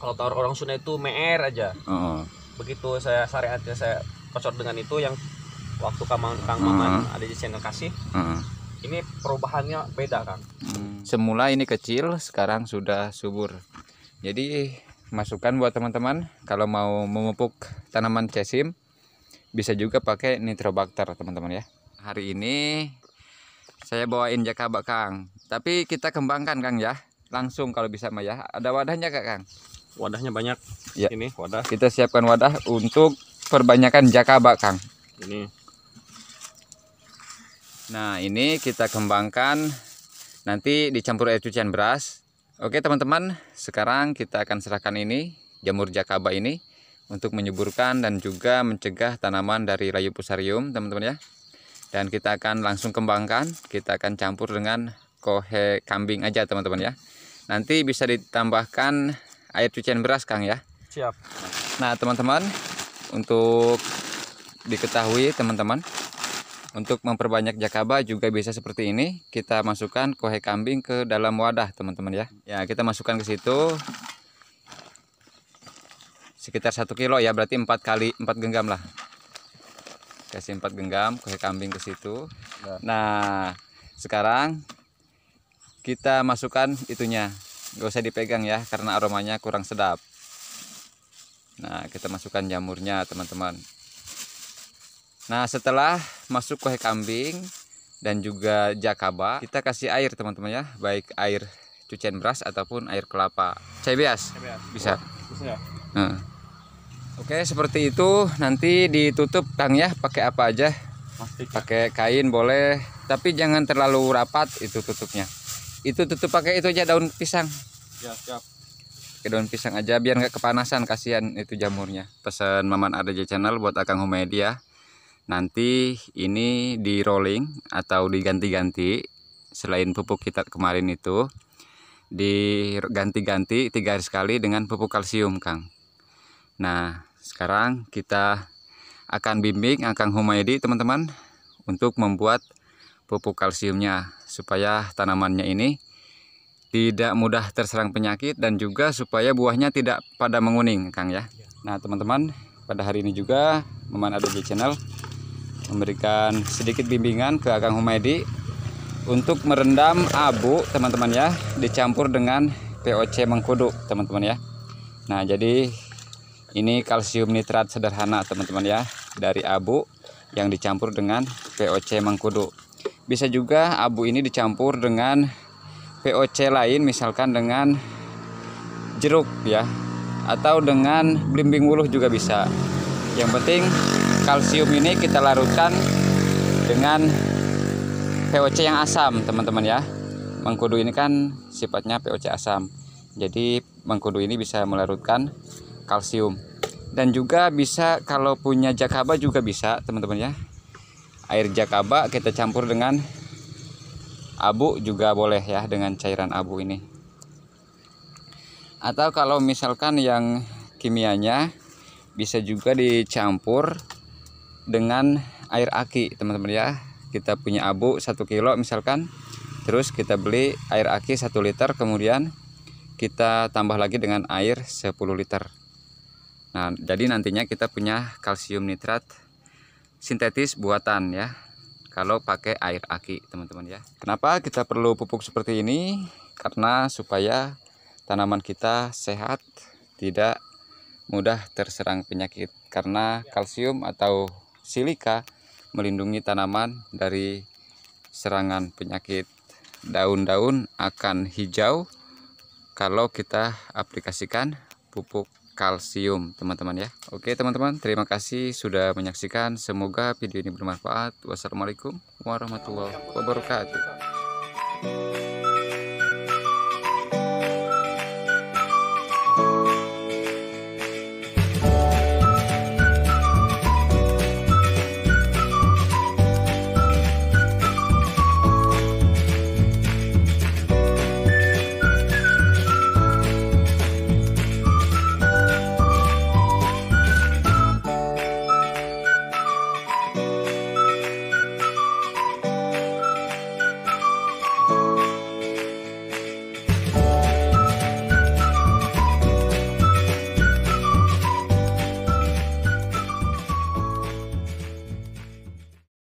kalau tawar orang Sunda itu mer aja uh -huh. begitu saya syariatnya saya kocor dengan itu yang waktu kamang kang uh -huh. ada di channel kasih uh -huh. ini perubahannya beda kan semula ini kecil sekarang sudah subur jadi masukan buat teman-teman kalau mau memupuk tanaman cesim bisa juga pakai nitrobakter teman-teman ya hari ini saya bawain jakabak kang tapi kita kembangkan kang ya langsung kalau bisa Maya, ada wadahnya kak kang wadahnya banyak ya. ini wadah kita siapkan wadah untuk perbanyakan jakaba Kang ini nah ini kita kembangkan nanti dicampur air cucian beras oke teman-teman sekarang kita akan serahkan ini jamur jakaba ini untuk menyuburkan dan juga mencegah tanaman dari layu pusarium teman-teman ya dan kita akan langsung kembangkan kita akan campur dengan kohe kambing aja teman-teman ya nanti bisa ditambahkan air cucian beras Kang ya. Siap. Nah, teman-teman, untuk diketahui teman-teman, untuk memperbanyak jakaba juga bisa seperti ini, kita masukkan kohe kambing ke dalam wadah, teman-teman ya. Ya, kita masukkan ke situ. Sekitar 1 kilo ya, berarti 4 kali 4 genggam lah. Kasih 4 genggam kohe kambing ke situ. Ya. Nah, sekarang kita masukkan itunya Gak usah dipegang ya karena aromanya kurang sedap nah kita masukkan jamurnya teman-teman nah setelah masuk kue kambing dan juga jakaba kita kasih air teman-teman ya baik air cucian beras ataupun air kelapa cai bias bisa bisa ya? nah. oke seperti itu nanti ditutup kang ya pakai apa aja ya? pakai kain boleh tapi jangan terlalu rapat itu tutupnya itu tutup pakai itu aja daun pisang ya siap pakai daun pisang aja biar nggak kepanasan kasihan itu jamurnya pesan Maman ada di channel buat Akang Humaydi ya nanti ini di rolling atau diganti-ganti selain pupuk kita kemarin itu diganti-ganti tiga hari sekali dengan pupuk kalsium Kang nah sekarang kita akan bimbing Akang Humaydi teman-teman untuk membuat pupuk kalsiumnya supaya tanamannya ini tidak mudah terserang penyakit dan juga supaya buahnya tidak pada menguning Kang ya. ya. Nah teman-teman pada hari ini juga Meman di Channel memberikan sedikit bimbingan ke Kang Humaydi untuk merendam abu teman-teman ya dicampur dengan POC mengkudu teman-teman ya. Nah jadi ini kalsium nitrat sederhana teman-teman ya dari abu yang dicampur dengan POC mengkudu bisa juga abu ini dicampur dengan POC lain misalkan dengan jeruk ya atau dengan belimbing wuluh juga bisa. Yang penting kalsium ini kita larutkan dengan POC yang asam, teman-teman ya. Mengkudu ini kan sifatnya POC asam. Jadi mengkudu ini bisa melarutkan kalsium. Dan juga bisa kalau punya jakaba juga bisa, teman-teman ya air jakaba kita campur dengan abu juga boleh ya dengan cairan abu ini atau kalau misalkan yang kimianya bisa juga dicampur dengan air aki teman-teman ya kita punya abu 1 kilo misalkan terus kita beli air aki 1 liter kemudian kita tambah lagi dengan air 10 liter nah jadi nantinya kita punya kalsium nitrat sintetis buatan ya kalau pakai air aki teman-teman ya kenapa kita perlu pupuk seperti ini karena supaya tanaman kita sehat tidak mudah terserang penyakit karena kalsium atau silika melindungi tanaman dari serangan penyakit daun-daun akan hijau kalau kita aplikasikan pupuk kalsium teman-teman ya oke teman-teman terima kasih sudah menyaksikan semoga video ini bermanfaat wassalamualaikum warahmatullahi wabarakatuh